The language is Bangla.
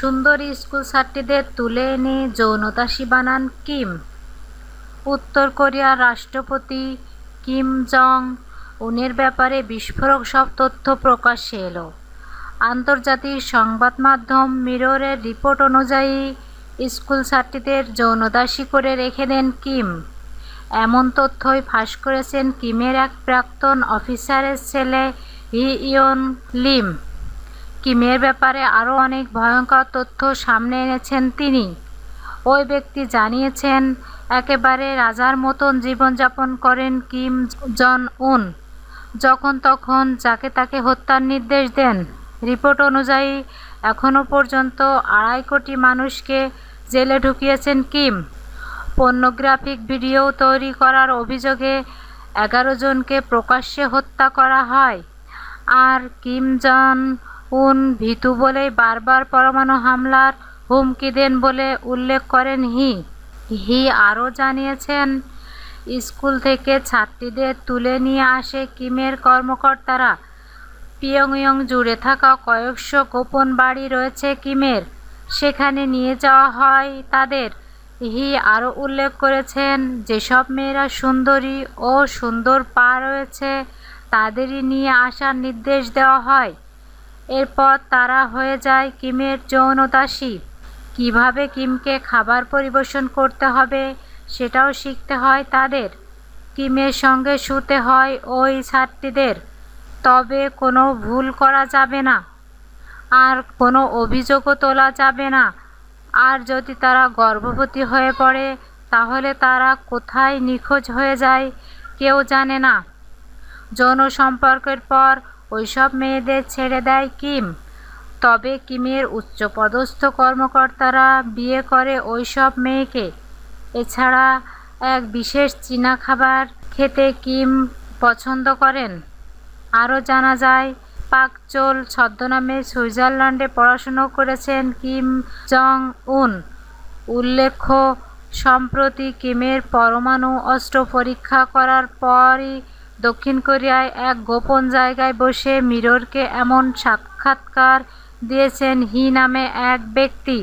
সুন্দরী স্কুল ছাত্রীদের তুলে এনে যৌনদাসী বানান কিম উত্তর কোরিয়ার রাষ্ট্রপতি কিম জং উনের ব্যাপারে বিস্ফোরক সব তথ্য প্রকাশ্যে এলো আন্তর্জাতিক সংবাদ মাধ্যম মিররের রিপোর্ট অনুযায়ী স্কুল ছাত্রীদের যৌনদাসী করে রেখে দেন কিম এমন তথ্যই ফাঁস করেছেন কিমের এক প্রাক্তন অফিসারের ছেলে হি ইয়ন লিম কিমের ব্যাপারে আরও অনেক ভয়ঙ্কর তথ্য সামনে এনেছেন তিনি ওই ব্যক্তি জানিয়েছেন একেবারে রাজার মতন জীবনযাপন করেন কিম জন উন যখন তখন যাকে তাকে হত্যার নির্দেশ দেন রিপোর্ট অনুযায়ী এখনও পর্যন্ত আড়াই কোটি মানুষকে জেলে ঢুকিয়েছেন কিম পর্নোগ্রাফিক ভিডিও তৈরি করার অভিযোগে এগারো জনকে প্রকাশ্যে হত্যা করা হয় আর কিম জন উন ভীতু বলেই বারবার পরমাণু হামলার হুমকি দেন বলে উল্লেখ করেন হি হি আরও জানিয়েছেন স্কুল থেকে ছাত্রীদের তুলে নিয়ে আসে কিমের কর্মকর্তারা পিয়ংয়ং জুড়ে থাকা কয়েকশো গোপন বাড়ি রয়েছে কিমের সেখানে নিয়ে যাওয়া হয় তাদের হি আরও উল্লেখ করেছেন যেসব মেয়েরা সুন্দরী ও সুন্দর পা রয়েছে তাদেরই নিয়ে আসার নির্দেশ দেওয়া হয় এরপর তারা হয়ে যায় কিমের যৌনদাসী কিভাবে কিমকে খাবার পরিবেশন করতে হবে সেটাও শিখতে হয় তাদের কিমের সঙ্গে শুতে হয় ওই ছাত্রীদের তবে কোনো ভুল করা যাবে না আর কোনো অভিযোগও তোলা যাবে না আর যদি তারা গর্ভবতী হয়ে পড়ে তাহলে তারা কোথায় নিখোঁজ হয়ে যায় কেউ জানে না যৌন সম্পর্কের পর ওইসব মেয়েদের ছেড়ে দেয় কিম তবে কিমের উচ্চপদস্থ কর্মকর্তারা বিয়ে করে ওইসব মেয়েকে এছাড়া এক বিশেষ চীনা খাবার খেতে কিম পছন্দ করেন আরও জানা যায় পাকচোল ছদ্মনামে সুইজারল্যান্ডে পড়াশুনো করেছেন কিম জং উন উল্লেখ্য সম্প্রতি কিমের পরমাণু অস্ত্র পরীক্ষা করার পরই দক্ষিণ কোরিয়ায় এক গোপন জায়গায় বসে মিররকে এমন সাক্ষাৎকার দিয়েছেন হি নামে এক ব্যক্তি